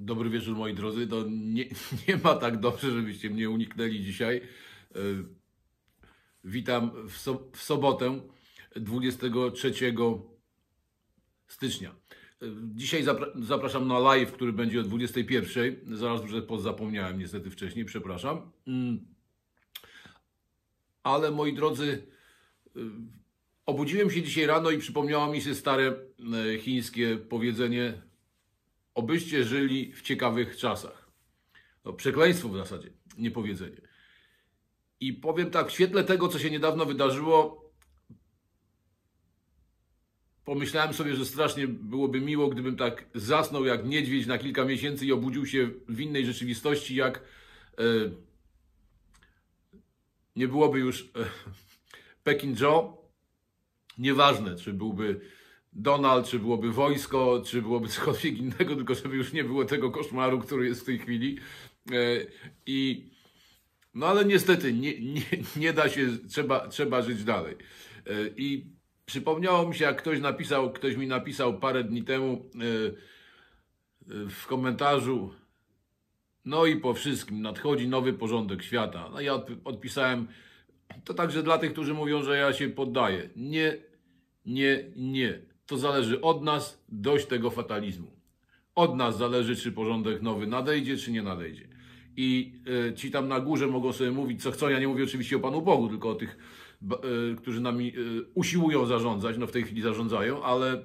Dobry wieczór moi drodzy. To nie, nie ma tak dobrze, żebyście mnie uniknęli dzisiaj. E, witam w, so, w sobotę 23 stycznia. E, dzisiaj zapraszam na live, który będzie o 21. Zaraz już zapomniałem niestety wcześniej, przepraszam. Mm. Ale moi drodzy, e, obudziłem się dzisiaj rano i przypomniało mi się stare chińskie powiedzenie Obyście żyli w ciekawych czasach. No, przekleństwo w zasadzie, niepowiedzenie. I powiem tak, w świetle tego, co się niedawno wydarzyło, pomyślałem sobie, że strasznie byłoby miło, gdybym tak zasnął jak niedźwiedź na kilka miesięcy i obudził się w innej rzeczywistości, jak e, nie byłoby już e, Peking Pekin Joe. Nieważne, czy byłby Donald, czy byłoby wojsko, czy byłoby cokolwiek innego, tylko żeby już nie było tego koszmaru, który jest w tej chwili. E, I no ale niestety nie, nie, nie da się, trzeba, trzeba żyć dalej. E, I przypomniało mi się, jak ktoś napisał, ktoś mi napisał parę dni temu e, w komentarzu. No i po wszystkim nadchodzi nowy porządek świata. No ja odpisałem, to także dla tych, którzy mówią, że ja się poddaję. Nie, nie, nie to zależy od nas, dość tego fatalizmu. Od nas zależy, czy porządek nowy nadejdzie, czy nie nadejdzie. I e, ci tam na górze mogą sobie mówić, co chcą. Ja nie mówię oczywiście o Panu Bogu, tylko o tych, e, którzy nami e, usiłują zarządzać. No w tej chwili zarządzają, ale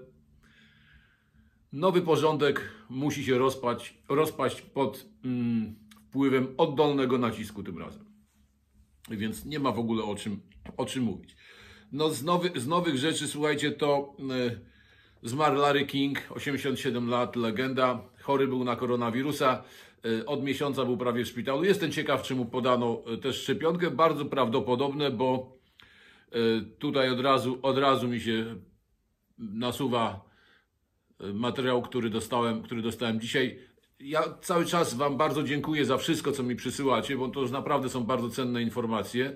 nowy porządek musi się rozpaść, rozpaść pod mm, wpływem oddolnego nacisku tym razem. Więc nie ma w ogóle o czym, o czym mówić. No z, nowy, z nowych rzeczy, słuchajcie, to. Zmarł Larry King, 87 lat, legenda. Chory był na koronawirusa. E, od miesiąca był prawie w szpitalu. Jestem ciekaw, czy mu podano e, też szczepionkę. Bardzo prawdopodobne, bo e, tutaj od razu, od razu mi się nasuwa materiał, który dostałem, który dostałem dzisiaj. Ja cały czas Wam bardzo dziękuję za wszystko, co mi przysyłacie, bo to już naprawdę są bardzo cenne informacje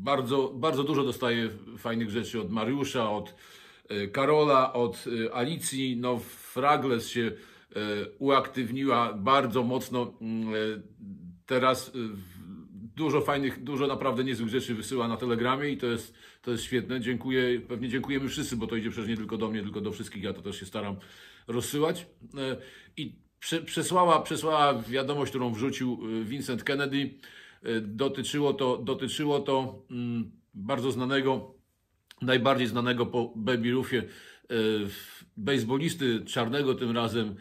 bardzo, bardzo dużo dostaję fajnych rzeczy od Mariusza, od e, Karola, od e, Alicji. No, Fragles się e, uaktywniła bardzo mocno. Mm, teraz dużo fajnych, dużo naprawdę niezłych rzeczy wysyła na Telegramie i to jest, to jest świetne. Dziękuję, pewnie dziękujemy wszyscy, bo to idzie przecież nie tylko do mnie, tylko do wszystkich. Ja to też się staram rozsyłać. I przesłała, przesłała wiadomość, którą wrzucił Vincent Kennedy E, dotyczyło to, dotyczyło to mm, bardzo znanego, najbardziej znanego po Baby Ruffie e, bejsbolisty czarnego tym razem,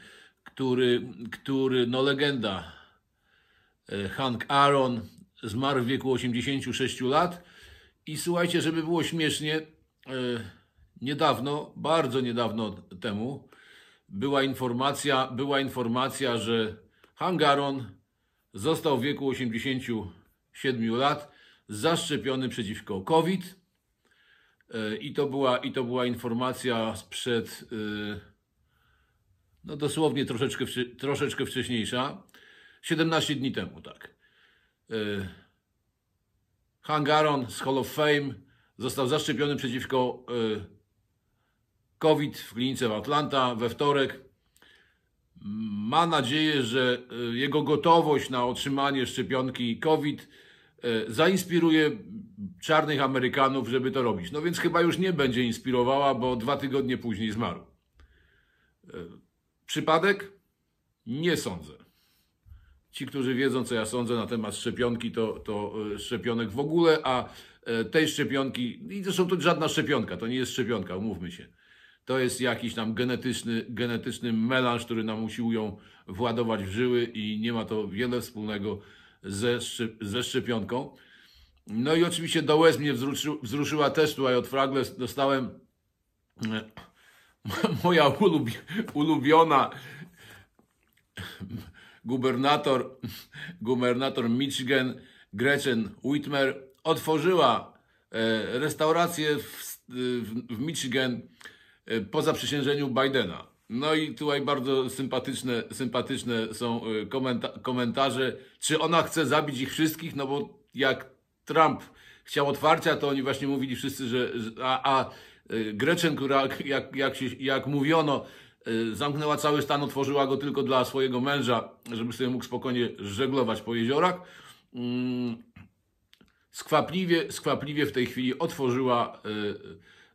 który, który no legenda, e, Hank Aaron, zmarł w wieku 86 lat. I słuchajcie, żeby było śmiesznie, niedawno, bardzo niedawno temu, była informacja, była informacja że Aaron Został w wieku 87 lat zaszczepiony przeciwko COVID. E, I to była, i to była informacja sprzed, e, no dosłownie troszeczkę, troszeczkę wcześniejsza. 17 dni temu, tak. E, Hangaron z Hall of Fame został zaszczepiony przeciwko COVID w klinice w Atlanta we wtorek ma nadzieję, że e, jego gotowość na otrzymanie szczepionki COVID e, zainspiruje czarnych Amerykanów, żeby to robić. No więc chyba już nie będzie inspirowała, bo dwa tygodnie później zmarł. E, przypadek? Nie sądzę. Ci, którzy wiedzą, co ja sądzę na temat szczepionki, to, to szczepionek w ogóle, a tej szczepionki, i zresztą to żadna szczepionka, to nie jest szczepionka, umówmy się to jest jakiś tam genetyczny, genetyczny melanż, który nam usiłują władować w żyły i nie ma to wiele wspólnego ze, ze szczepionką. No i oczywiście do łez mnie wzruszy, wzruszyła też tutaj od Fragle Dostałem e, moja ulubi, ulubiona gubernator, gubernator Michigan Gretchen Whitmer otworzyła e, restaurację w, w, w Michigan Y, po zaprzysiężeniu Bidena. No i tutaj bardzo sympatyczne, sympatyczne są y, komenta- komentarze, czy ona chce zabić ich wszystkich, no bo jak Trump chciał otwarcia, to oni właśnie mówili wszyscy, że, a, a y, Gretchen, która jak, jak, się, jak mówiono, zamknęła cały stan, otworzyła go tylko dla swojego męża, żeby sobie mógł spokojnie żeglować po jeziorach. Mm, skwapliwie, skwapliwie w tej chwili otworzyła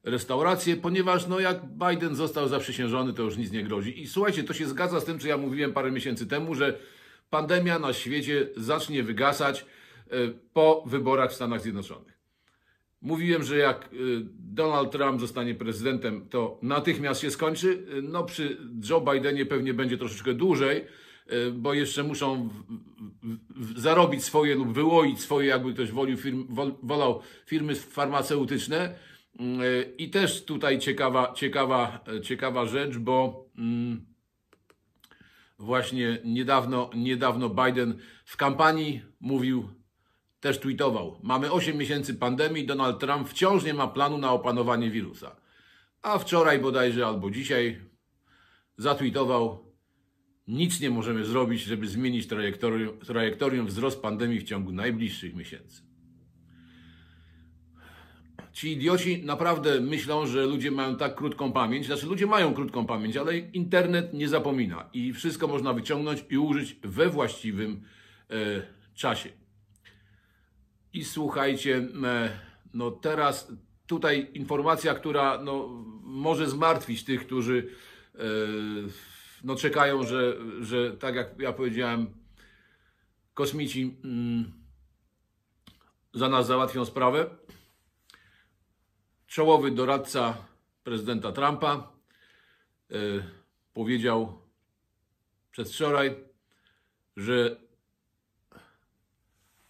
restaurację, ponieważ no jak Biden został zaprzysiężony, to już nic nie grozi. I słuchajcie, to się zgadza z tym, co ja mówiłem parę miesięcy temu, że pandemia na świecie zacznie wygasać e, po wyborach w Stanach Zjednoczonych. Mówiłem, że jak e, Donald Trump zostanie prezydentem, to natychmiast się skończy. E, no przy Joe Bidenie pewnie będzie troszeczkę dłużej, bo jeszcze muszą w, w, w zarobić swoje lub wyłoić swoje, jakby ktoś wolił firm, wol, wolał firmy farmaceutyczne Mm, y, I też tutaj ciekawa, ciekawa, e, ciekawa rzecz, bo mm, właśnie niedawno, niedawno Biden w kampanii mówił, też tweetował: Mamy 8 miesięcy pandemii, Donald Trump wciąż nie ma planu na opanowanie wirusa. A wczoraj bodajże albo dzisiaj zatweetował: Nic nie możemy zrobić, żeby zmienić trajektorium, trajektorium wzrost pandemii w ciągu najbliższych miesięcy. Ci idioci naprawdę myślą, że ludzie mają tak krótką pamięć. Znaczy, ludzie mają krótką pamięć, ale internet nie zapomina i wszystko można wyciągnąć i użyć we właściwym e, czasie. I słuchajcie, e, no teraz tutaj informacja, która no, może zmartwić tych, którzy e, no, czekają, że, że tak jak ja powiedziałem, kosmici mm, za nas załatwią sprawę czołowy doradca prezydenta Trumpa e, powiedział powiedział przedwczoraj, że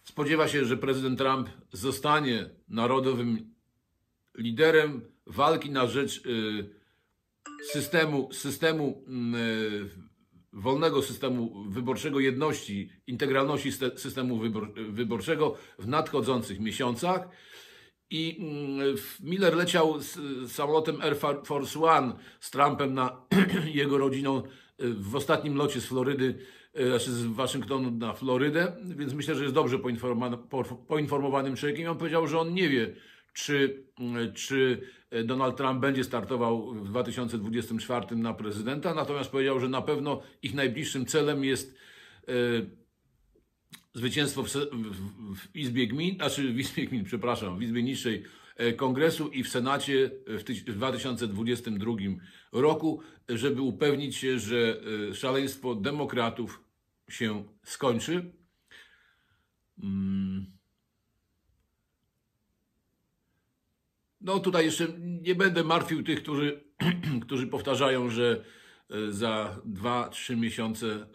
spodziewa się, że prezydent Trump zostanie narodowym liderem walki na rzecz e, systemu, systemu e, wolnego systemu wyborczego, jedności, integralności systemu wyborczego w nadchodzących miesiącach i mm, Miller leciał z samolotem Air Force One z Trumpem na jego rodziną e, w ostatnim locie z Florydy, e, znaczy z Waszyngtonu na Florydę, więc myślę, że jest dobrze poinformowanym człowiekiem. I on powiedział, że on nie wie, czy, e, czy Donald Trump będzie startował w 2024 na prezydenta, natomiast powiedział, że na pewno ich najbliższym celem jest zwycięstwo w, w, Izbie Gmin, znaczy w Izbie Gmin, przepraszam, w Izbie Niższej e, Kongresu i w Senacie e, w, ty, w 2022 roku, żeby upewnić się, że e, szaleństwo demokratów się skończy. Mm. No tutaj jeszcze nie będę martwił tych, którzy, którzy powtarzają, że za 2-3 miesiące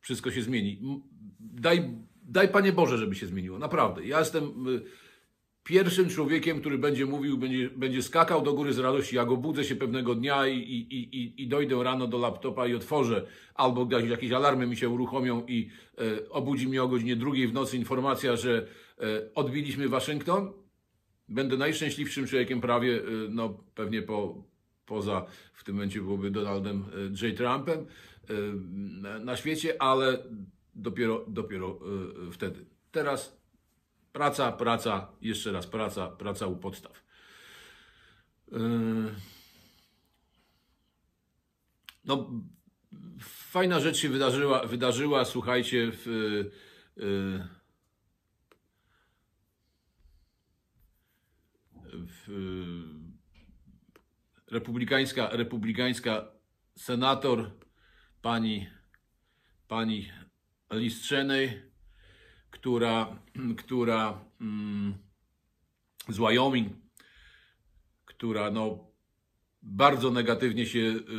wszystko się zmieni daj, daj Panie Boże, żeby się zmieniło. Naprawdę. Ja jestem y, pierwszym człowiekiem, który będzie mówił, będzie, będzie skakał do góry z radości. Ja go budzę się pewnego dnia i, i, i, i dojdę rano do laptopa i otworzę, albo jakieś alarmy mi się uruchomią i e, obudzi mnie o godzinie drugiej w nocy informacja, że e, odbiliśmy Waszyngton. Będę najszczęśliwszym człowiekiem prawie, e, no pewnie po, poza w tym momencie byłoby Donaldem e, J. Trumpem e, na świecie, ale dopiero, dopiero e, wtedy. Teraz praca, praca, jeszcze raz praca, praca u podstaw. E, no, fajna rzecz się wydarzyła, wydarzyła słuchajcie, w, e, w, republikańska, republikańska senator, pani, pani listrzenej, która, która mm, z Wyoming, która no, bardzo negatywnie się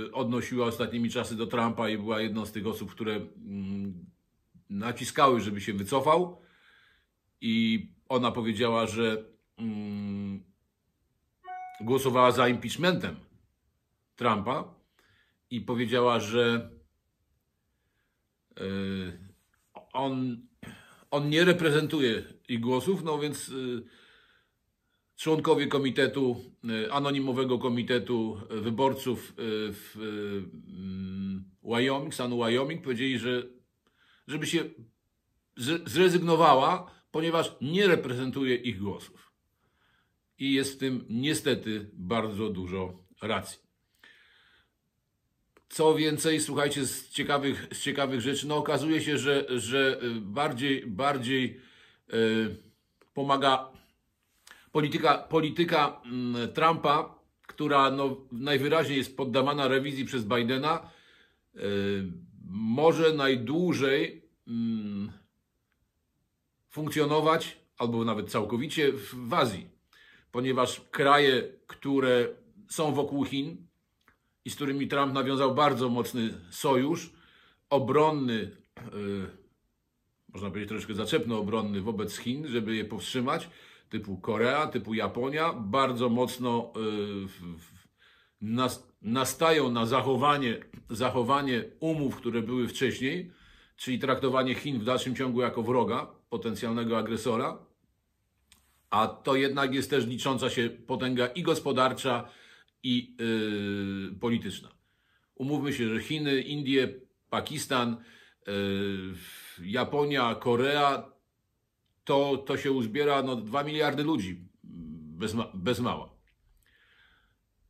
y, odnosiła ostatnimi czasy do Trumpa i była jedną z tych osób, które mm, naciskały, żeby się wycofał. I ona powiedziała, że mm, głosowała za impeachmentem Trumpa i powiedziała, że yy, on, on nie reprezentuje ich głosów, no więc y, członkowie komitetu, y, anonimowego komitetu y, wyborców w mm, Wyoming, stanu Wyoming, powiedzieli, że żeby się zrezygnowała, ponieważ nie reprezentuje ich głosów. I jest w tym niestety bardzo dużo racji. Co więcej, słuchajcie, z ciekawych, z ciekawych rzeczy, no okazuje się, że, że y, bardziej, bardziej yy, pomaga polityka, polityka yy, Trumpa, która no, najwyraźniej jest poddawana rewizji przez Bidena, yy, może najdłużej mm, funkcjonować, albo nawet całkowicie w, w Azji, ponieważ kraje, które są wokół Chin, i z którymi Trump nawiązał bardzo mocny sojusz obronny, e, można powiedzieć troszkę zaczepno obronny wobec Chin, żeby je powstrzymać, typu Korea, typu Japonia, bardzo mocno e, nastają na zachowanie, zachowanie umów, które były wcześniej, czyli traktowanie Chin w dalszym ciągu jako wroga, potencjalnego agresora, a to jednak jest też licząca się potęga i gospodarcza, i yy, polityczna. Umówmy się, że Chiny, Indie, Pakistan, yy, Japonia, Korea to, to się uzbiera no, 2 miliardy ludzi bez, ma bez mała.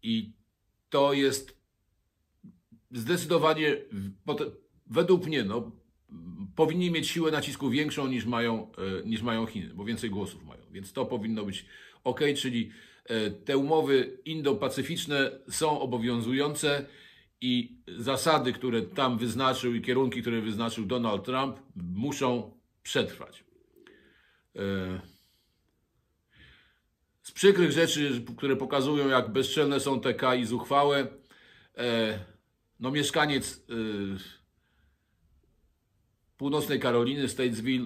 I to jest zdecydowanie, według mnie, no, powinni mieć siłę nacisku większą niż mają, y, niż mają Chiny, bo więcej głosów mają. Więc to powinno być ok, czyli E, te umowy indo indo-pacyficzne są obowiązujące i zasady, które tam wyznaczył i kierunki, które wyznaczył Donald Trump, muszą przetrwać. E, z przykrych rzeczy, które pokazują, jak bezczelne są te i zuchwałe, e, no mieszkaniec północnej Karoliny, Statesville,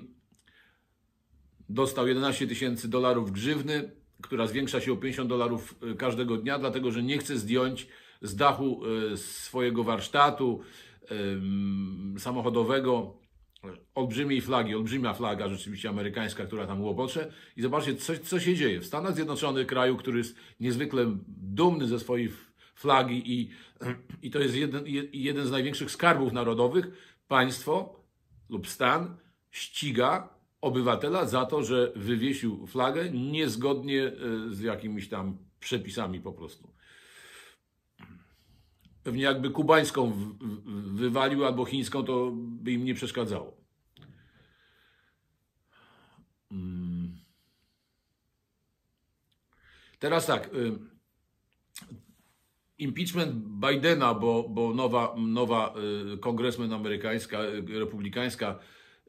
dostał 11 tysięcy dolarów grzywny która zwiększa się o 50 dolarów y, każdego dnia, dlatego że nie chce zdjąć z dachu y, swojego warsztatu samochodowego olbrzymiej flagi, olbrzymia flaga rzeczywiście amerykańska, która tam łopocze. I zobaczcie, co, co się dzieje. W Stanach Zjednoczonych, kraju, który jest niezwykle dumny ze swojej flagi i, i to jest jeden, jeden z największych skarbów narodowych, państwo lub stan ściga obywatela za to, że wywiesił flagę niezgodnie e, z jakimiś tam przepisami po prostu. Pewnie jakby kubańską wywalił albo chińską, to by im nie przeszkadzało. Mm. Teraz tak. E, impeachment Bidena, bo, bo nowa, nowa e, kongresmen amerykańska, republikańska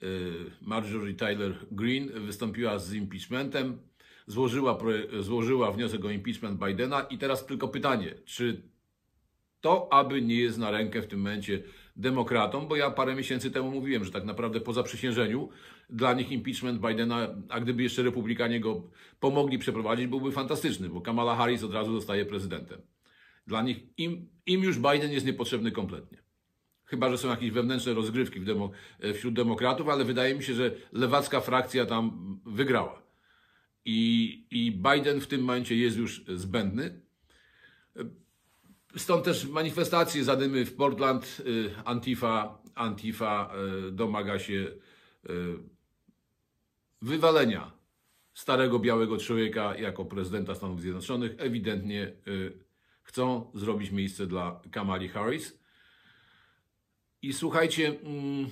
Y, Marjorie Tyler Green wystąpiła z impeachmentem, złożyła, złożyła wniosek o impeachment Bidena i teraz tylko pytanie, czy to aby nie jest na rękę w tym momencie demokratom, bo ja parę miesięcy temu mówiłem, że tak naprawdę po zaprzysiężeniu dla nich impeachment Bidena, a gdyby jeszcze republikanie go pomogli przeprowadzić, byłby fantastyczny, bo Kamala Harris od razu zostaje prezydentem. Dla nich im, im już Biden jest niepotrzebny kompletnie. Chyba, że są jakieś wewnętrzne rozgrywki demo, e, wśród demokratów, ale wydaje mi się, że lewacka frakcja tam wygrała. I, I Biden w tym momencie jest już zbędny. E, stąd też manifestacje zadymy w Portland. E, Antifa, Antifa domaga się wywalenia starego białego człowieka jako prezydenta Stanów Zjednoczonych. Ewidentnie chcą zrobić miejsce dla Kamali Harris. I słuchajcie, mm,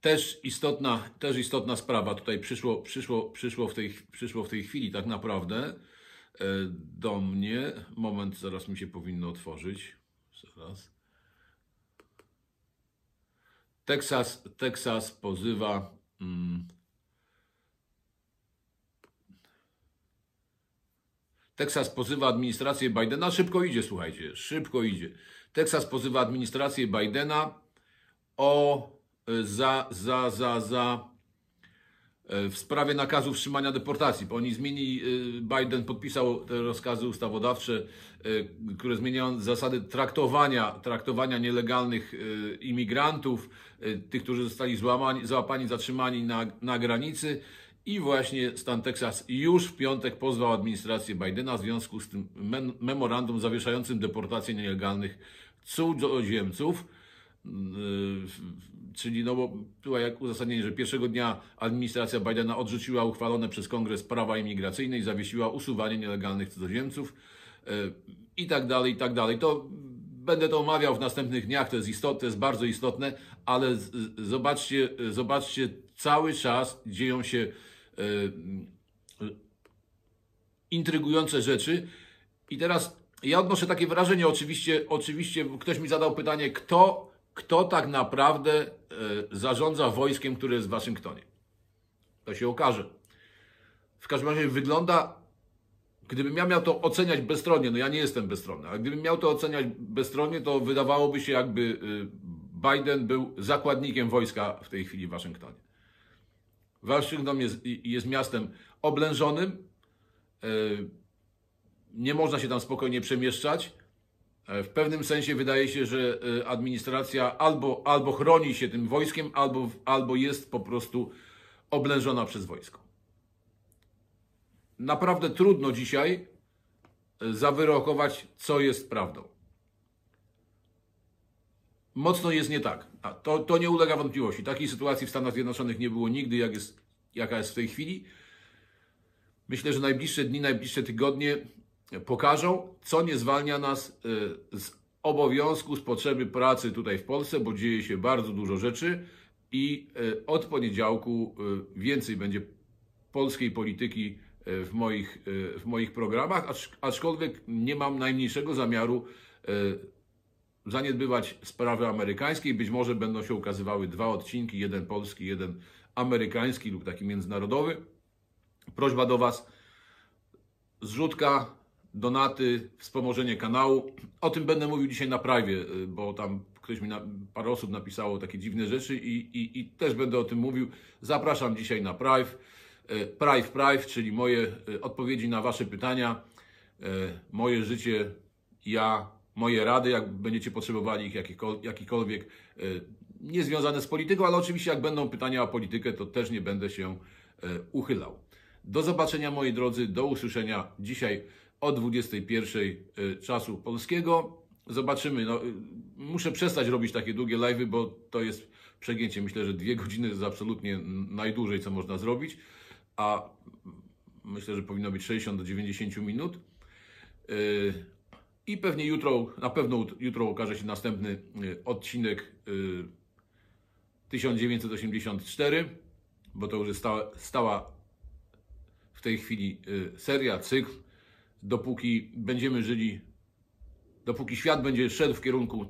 też istotna, też istotna sprawa tutaj przyszło, przyszło, przyszło, w tej, przyszło w tej chwili tak naprawdę e, do mnie. Moment, zaraz mi się powinno otworzyć. Zaraz. Teksas, Teksas pozywa. Mm, Teksas pozywa administrację Bidena. Szybko idzie, słuchajcie, szybko idzie. Teksas pozywa administrację Bidena o e, za, za, za, za e, w sprawie nakazu wstrzymania deportacji. Bo oni zmieni, e, Biden podpisał te rozkazy ustawodawcze, które zmieniają zasady traktowania, traktowania nielegalnych imigrantów, tych, którzy zostali złamani, złapani, zatrzymani na, na granicy. I właśnie stan Teksas już w piątek pozwał administrację Bidena w związku z tym memorandum zawieszającym deportację nielegalnych cudzoziemców. Mm, y, czyli no bo była jak uzasadnienie, że pierwszego dnia administracja Bidena odrzuciła uchwalone przez Kongres prawa imigracyjne i zawiesiła usuwanie nielegalnych cudzoziemców y, i tak dalej, i tak dalej. To będę to omawiał w następnych dniach, to jest istotne, to jest bardzo istotne, ale zobaczcie, zobaczcie cały czas dzieją się Y, y, intrygujące rzeczy. I teraz ja odnoszę takie wrażenie, oczywiście, oczywiście ktoś mi zadał pytanie, kto, kto tak naprawdę y, zarządza wojskiem, które jest w Waszyngtonie. To się okaże. W każdym razie wygląda, gdybym ja miał to oceniać bezstronnie, no ja nie jestem bezstronny, ale gdybym miał to oceniać bezstronnie, to wydawałoby się, jakby Biden był zakładnikiem wojska w tej chwili w Waszyngtonie. Waszyngton jest, jest miastem oblężonym, e, nie można się tam spokojnie przemieszczać. E, w pewnym sensie wydaje się, że e, administracja albo, albo chroni się tym wojskiem, albo, albo jest po prostu oblężona przez wojsko. Naprawdę trudno dzisiaj zawyrokować, co jest prawdą. Mocno jest nie tak. A to, to nie ulega wątpliwości. Takiej sytuacji w Stanach Zjednoczonych nie było nigdy, jak jest, jaka jest w tej chwili. Myślę, że najbliższe dni, najbliższe tygodnie pokażą, co nie zwalnia nas e, z obowiązku, z potrzeby pracy tutaj w Polsce, bo dzieje się bardzo dużo rzeczy i e, od poniedziałku e, więcej będzie polskiej polityki w moich, w moich programach, aczkolwiek nie mam najmniejszego zamiaru zaniedbywać sprawy amerykańskiej. Być może będą się ukazywały dwa odcinki, jeden polski, jeden amerykański lub taki międzynarodowy. Prośba do Was, zrzutka, donaty, wspomożenie kanału. O tym będę mówił dzisiaj na prawie, y, bo tam ktoś mi, na, parę osób napisało takie dziwne rzeczy i, i, i też będę o tym mówił. Zapraszam dzisiaj na prawie, y, Prive, Prive, czyli moje y, odpowiedzi na Wasze pytania. Moje życie, ja, moje rady, jak będziecie potrzebowali ich jakikolwiek, e, niezwiązane z polityką, ale oczywiście jak będą pytania o politykę, to też nie będę się e, uchylał. Do zobaczenia moi drodzy, do usłyszenia dzisiaj o 21 e, czasu polskiego. Zobaczymy. No, muszę przestać robić takie długie live'y, bo to jest przegięcie. Myślę, że dwie godziny jest absolutnie najdłużej, co można zrobić, a myślę, że powinno być 60 do 90 minut. Yy, i pewnie jutro, na pewno jutro okaże się następny y, odcinek 1984, y, bo to już jest stała, stała w tej chwili y, seria, cykl. Dopóki będziemy żyli, dopóki świat będzie szedł w kierunku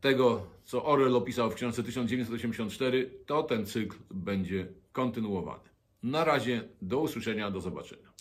tego, co Orwell opisał w książce 1984, to ten cykl będzie kontynuowany. Na razie, do usłyszenia, do zobaczenia.